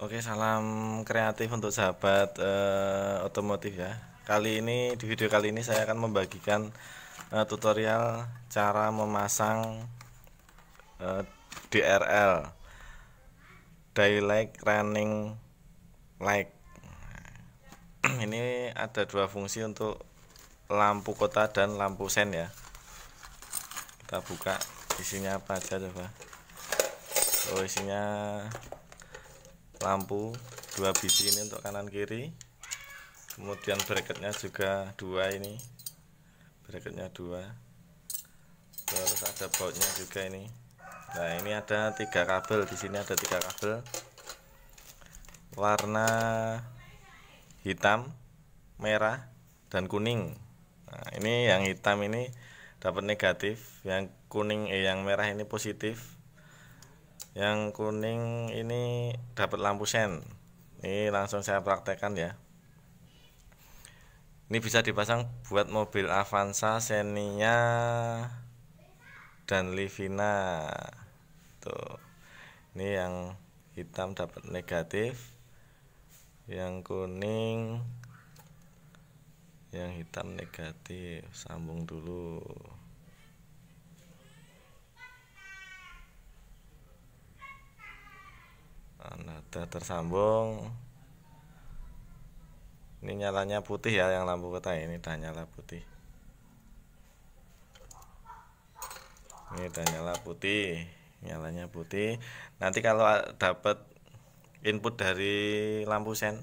Oke, salam kreatif untuk sahabat uh, otomotif ya. Kali ini di video kali ini saya akan membagikan uh, tutorial cara memasang uh, eh, DRL Daylight Running Light. ini ada dua fungsi untuk lampu kota dan lampu sen ya. Kita buka isinya apa aja coba. Oh, isinya lampu dua biji ini untuk kanan kiri kemudian bracketnya juga dua ini bracketnya dua terus ada bautnya juga ini nah ini ada tiga kabel di sini ada tiga kabel warna hitam merah dan kuning nah, ini yang hitam ini dapat negatif yang kuning eh yang merah ini positif yang kuning ini dapat lampu sen ini langsung saya praktekkan ya ini bisa dipasang buat mobil Avanza, Xenia dan Livina tuh ini yang hitam dapat negatif yang kuning yang hitam negatif sambung dulu udah tersambung ini nyalanya putih ya yang lampu kota ini udah nyala putih ini udah nyala putih nyalanya putih nanti kalau dapat input dari lampu sen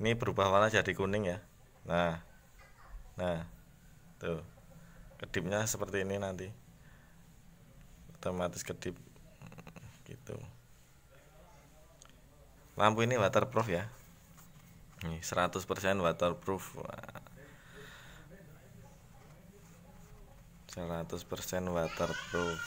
ini berubah warna jadi kuning ya nah nah tuh kedipnya seperti ini nanti otomatis kedip gitu lampu ini waterproof ya ini 100% waterproof 100% waterproof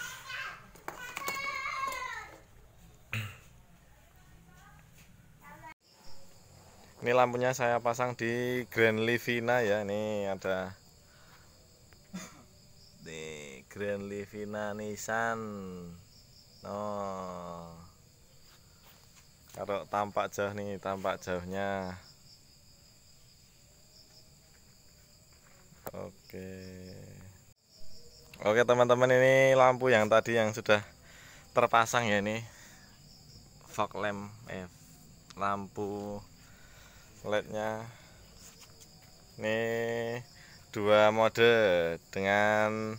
ini lampunya saya pasang di Grand Livina ya ini ada di Grand Livina Nissan kalau tampak jauh nih tampak jauhnya oke oke teman-teman ini lampu yang tadi yang sudah terpasang ya ini fog lamp eh lampu nya ini dua mode dengan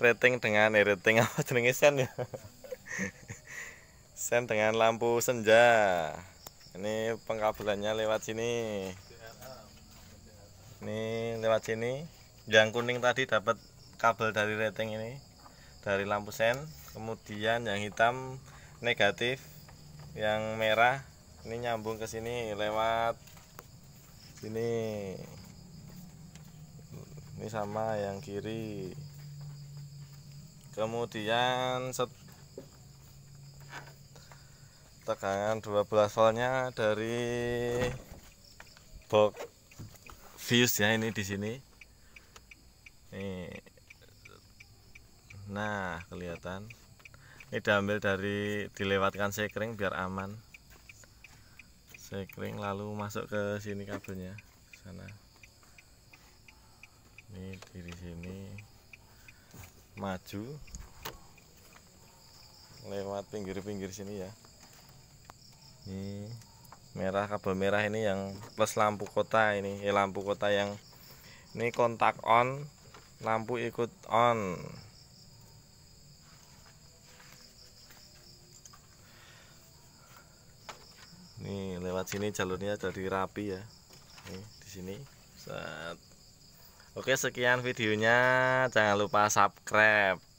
rating dengan eh, rating apa jenisnya ya Sen dengan lampu senja. Ini pengkabelannya lewat sini. Ini lewat sini. Yang kuning tadi dapat kabel dari rating ini dari lampu sen. Kemudian yang hitam negatif, yang merah ini nyambung ke sini lewat sini. Ini sama yang kiri. Kemudian set tegangan 12 voltnya dari box fuse ya ini di sini nih nah kelihatan ini diambil dari dilewatkan sekring biar aman sekring lalu masuk ke sini kabelnya sana ini di sini maju lewat pinggir-pinggir sini ya ini merah kabel merah ini yang plus lampu kota ini ya lampu kota yang ini kontak on lampu ikut on ini lewat sini jalurnya jadi rapi ya ini di sini set oke sekian videonya jangan lupa subscribe